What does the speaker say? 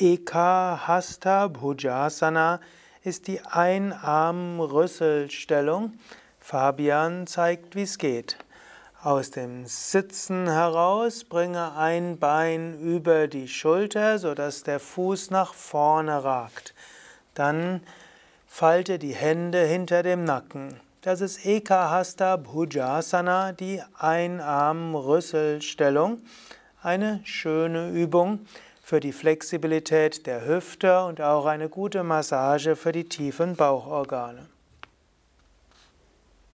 Eka Hasta Bhujasana ist die Einarmrüsselstellung. Fabian zeigt, wie es geht. Aus dem Sitzen heraus bringe ein Bein über die Schulter, sodass der Fuß nach vorne ragt. Dann falte die Hände hinter dem Nacken. Das ist Eka Hasta Bhujasana, die Einarmrüsselstellung. Eine schöne Übung für die Flexibilität der Hüfte und auch eine gute Massage für die tiefen Bauchorgane.